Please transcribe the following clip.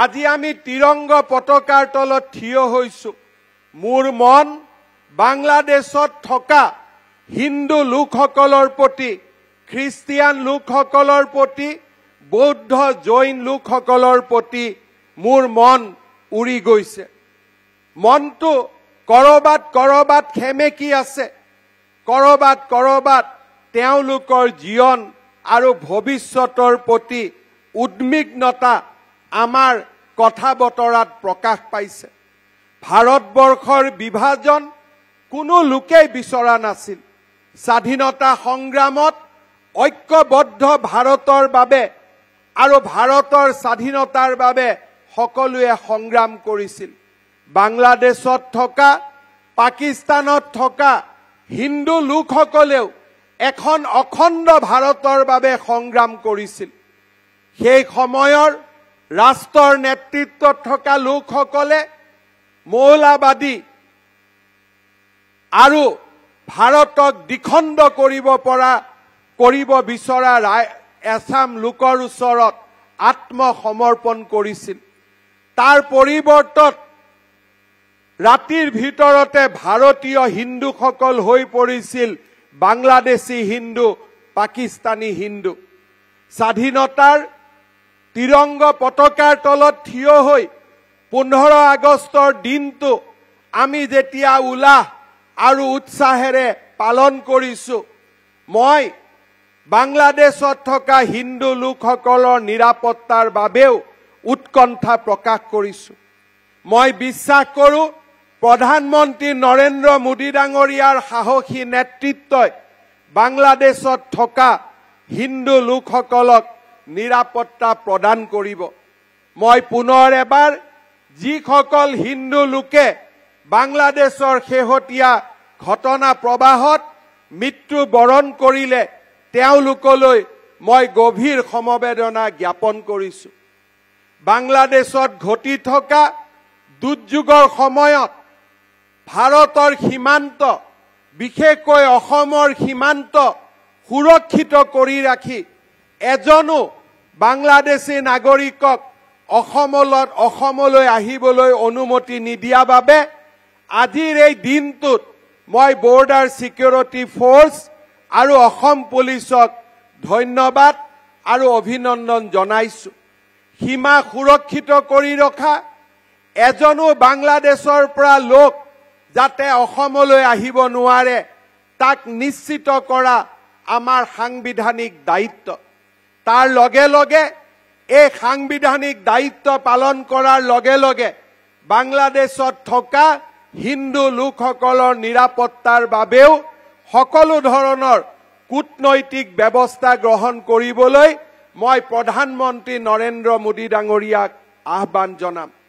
আজি আমি তিৰংগ পতাকাৰ তলত থিয় হৈছোঁ মোৰ মন বাংলাদেশত থকা হিন্দু লোকসকলৰ প্ৰতি খ্ৰীষ্টিয়ান লোকসকলৰ প্ৰতি বৌদ্ধ জৈন লোকসকলৰ প্ৰতি মোৰ মন উৰি গৈছে মনটো কৰবাত কৰবাত খেমেকি আছে কৰবাত কৰবাত তেওঁলোকৰ জীৱন আৰু ভৱিষ্যতৰ প্ৰতি উদ্বিগ্নতা আমাৰ কথা বতৰাত প্ৰকাশ পাইছে ভাৰতবৰ্ষৰ বিভাজন কোনো লোকেই বিচৰা নাছিল স্বাধীনতা সংগ্ৰামত ঐক্যবদ্ধ ভাৰতৰ বাবে আৰু ভাৰতৰ স্বাধীনতাৰ বাবে সকলোৱে সংগ্ৰাম কৰিছিল বাংলাদেশত থকা পাকিস্তানত থকা হিন্দু লোকসকলেও এখন অখণ্ড ভাৰতৰ বাবে সংগ্ৰাম কৰিছিল সেই সময়ৰ ৰাষ্ট্ৰৰ নেতৃত্বত থকা লোকসকলে মৌলাবাদী আৰু ভাৰতক দিখণ্ড কৰিব পৰা কৰিব বিচৰা এছাম লোকৰ ওচৰত আত্মসমৰ্পণ কৰিছিল তাৰ পৰিৱৰ্তত ৰাতিৰ ভিতৰতে ভাৰতীয় হিন্দুসকল হৈ পৰিছিল বাংলাদেশী হিন্দু পাকিস্তানী হিন্দু স্বাধীনতাৰ তিৰংগ পতাকাৰ তলত থিয় হৈ পোন্ধৰ আগষ্টৰ দিনটো আমি যেতিয়া উলাহ আৰু উৎসাহেৰে পালন কৰিছোঁ মই বাংলাদেশত থকা হিন্দু লোকসকলৰ নিৰাপত্তাৰ বাবেও উৎকণ্ঠা প্ৰকাশ কৰিছোঁ মই বিশ্বাস কৰোঁ প্ৰধানমন্ত্ৰী নৰেন্দ্ৰ মোদী ডাঙৰীয়াৰ সাহসী নেতৃত্বই বাংলাদেশত থকা হিন্দু লোকসকলক নিৰাপত্তা প্ৰদান কৰিব মই পুনৰ এবাৰ যিসকল হিন্দু লোকে বাংলাদেশৰ শেহতীয়া ঘটনা প্ৰবাহত মৃত্যু বৰণ কৰিলে তেওঁলোকলৈ মই গভীৰ সমবেদনা জ্ঞাপন কৰছো বাংলাদেশত ঘটি থকা দুৰ্যোগৰ সময়ত ভাৰতৰ সীমান্ত বিশেষকৈ অসমৰ সীমান্ত সুৰক্ষিত কৰি ৰাখি এজনো বাংলাদেশী নাগৰিকক অসমলত অসমলৈ আহিবলৈ অনুমতি নিদিয়া বাবে আজিৰ এই দিনটোত মই বৰ্ডাৰ ছিকিউৰিটি ফৰ্চ আৰু অসম পুলিচক ধন্যবাদ আৰু অভিনন্দন জনাইছোঁ সীমা সুৰক্ষিত কৰি ৰখা এজনো বাংলাদেশৰ পৰা লোক যাতে অসমলৈ আহিব নোৱাৰে তাক নিশ্চিত কৰা আমাৰ সাংবিধানিক দায়িত্ব তাৰ লগে লগে এই সাংবিধানিক দায়িত্ব পালন কৰাৰ লগে লগে বাংলাদেশত থকা হিন্দু লোকসকলৰ নিৰাপত্তাৰ বাবেও সকলো ধৰণৰ কূটনৈতিক ব্যৱস্থা গ্ৰহণ কৰিবলৈ মই প্ৰধানমন্ত্ৰী নৰেন্দ্ৰ মোদী ডাঙৰীয়াক আহ্বান জনাম